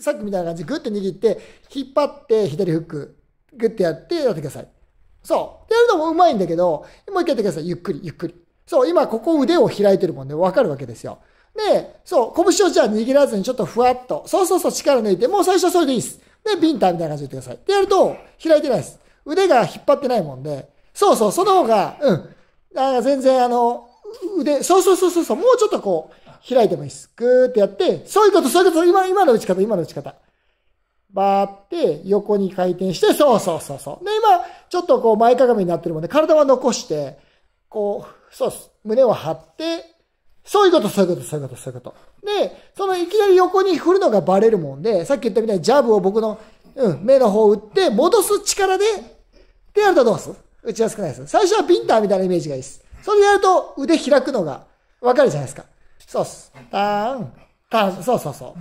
さっきみたいな感じでグッて握って、引っ張って左フック、グッてやってやってください。そう。やるのもうまいんだけど、もう一回やってください。ゆっくり、ゆっくり。そう、今ここ腕を開いてるもんで、ね、わかるわけですよ。で、そう、拳をじゃあ握らずにちょっとふわっと。そうそうそう、力抜いて、もう最初はそれでいいです。で、ビンタみたいな感じで言ってください。で、やると、開いてないです。腕が引っ張ってないもんで、そうそう、その方が、うん。あ全然あの、腕、そうそうそうそう、もうちょっとこう、開いてもいいです。ぐーってやって、そういうこと、そういうこと、今、今の打ち方、今の打ち方。ばーって、横に回転して、そうそうそうそう。で、今、ちょっとこう前かがみになってるもんで、体は残して、こう、そうっす。胸を張って、そういうこと、そういうこと、そういうこと、そういうこと。で、そのいきなり横に振るのがバレるもんで、さっき言ったみたいにジャブを僕の、うん、目の方打って、戻す力で、ってやるとどうす打ちやすくないです。最初はビンターみたいなイメージがいいです。それでやると腕開くのがわかるじゃないですか。そうっす。たーん。たーん。そうそうそ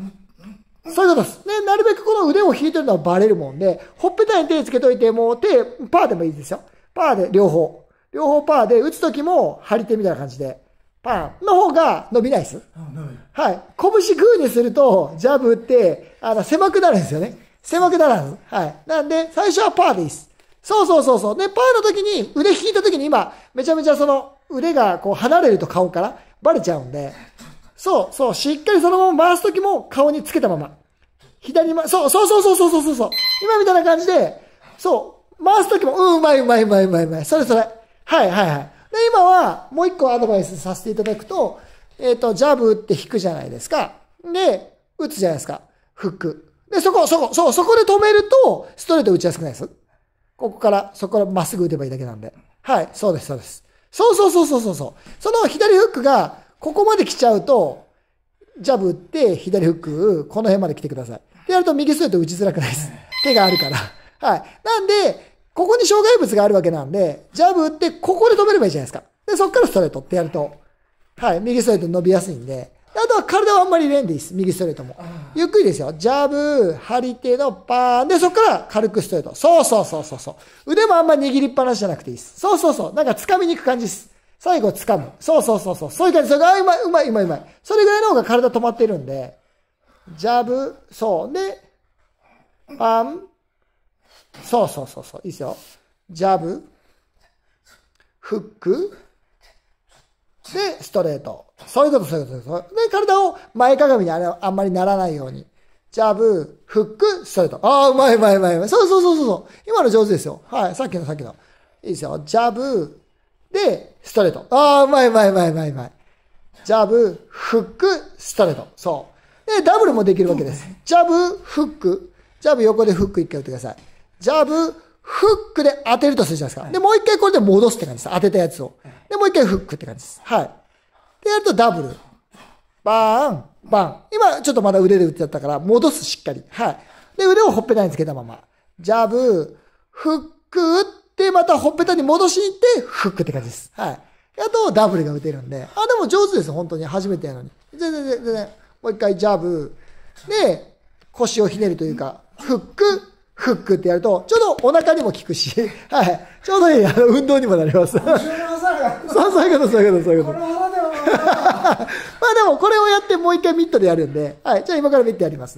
う。そういうことです。ね、なるべくこの腕を引いてるのはバレるもんで、ほっぺたに手つけといて、もう手、パーでもいいですよ。パーで、両方。両方パーで、打つときも張り手みたいな感じで。パンの方が伸びないです。はい。拳グーにすると、ジャブって、あの、狭くなるんですよね。狭くなるんです。はい。なんで、最初はパーでいいです。そうそうそうそう。で、パーの時に、腕引いた時に今、めちゃめちゃその、腕がこう離れると顔からバレちゃうんで、そう、そう、しっかりそのまま回すときも顔につけたまま。左ま、そう、そうそうそうそうそうそうそう今みたいな感じで、そう、回すときも、うん、うまいうまいうまいうまいうまい。それそれ。はいはいはい。で、今は、もう一個アドバイスさせていただくと、えっ、ー、と、ジャブって引くじゃないですか。で、打つじゃないですか。フック。で、そこ、そこ、そう、そこで止めると、ストレート打ちやすくないです。ここから、そこからまっすぐ打てばいいだけなんで。はい、そうです、そうです。そうそうそうそうそう。その左フックが、ここまで来ちゃうと、ジャブ打って、左フック、この辺まで来てください。ってやると右ストレート打ちづらくないです。手があるから。はい。なんで、ここに障害物があるわけなんで、ジャブ打って、ここで止めればいいじゃないですか。で、そっからストレートってやると、はい、右ストレート伸びやすいんで、あとは体はあんまり入れんでいいです。右ストレートも。ゆっくりですよ。ジャブ、張り手のパーン。で、そっから軽くストレート。そうそうそうそうそう。腕もあんまり握りっぱなしじゃなくていいです。そうそうそう。なんか掴みに行く感じです。最後掴む。そうそうそうそう。そういう感じ。それが、あ、うまい、うまい、うまい、うまい。それぐらいの方が体止まってるんで、ジャブ、そう。で、パン、そうそうそうそう。いいですよ。ジャブ、フック、で、ストレート。そういうこと、そういうこと。で、体を前かがみにあれあんまりならないように。ジャブ、フック、ストレート。ああ、うまい、うまい、うまい。そうそうそうそう。今の上手ですよ。はい。さっきの、さっきの。いいですよ。ジャブ、で、ストレート。ああ、うまいうまいうまいうまいうまい。ジャブ、フック、ストレート。そう。で、ダブルもできるわけです。ジャブ、フック。ジャブ横でフック一回打ってください。ジャブ、フックで当てるとするじゃないですか。で、もう一回これで戻すって感じです。当てたやつを。で、もう一回フックって感じです。はい。で、やるとダブル。バーン、バン。今、ちょっとまだ腕で打ってったから、戻すしっかり。はい。で、腕をほっぺたにつけたまま。ジャブ、フック、で、またほっぺたに戻しに行って、フックって感じです。はい。あと、ダブルが打てるんで。あ、でも上手ですよ、本当に。初めてやのに。全然、全然。もう一回、ジャブ。で、腰をひねるというか、フック、フックってやると、ちょうどお腹にも効くし、はい。ちょうどいい、あの、運動にもなります。そう、そういうこと、そういうこと、そういうこと。まあでも、これをやってもう一回ミットでやるんで、はい。じゃあ今からミットやりますね。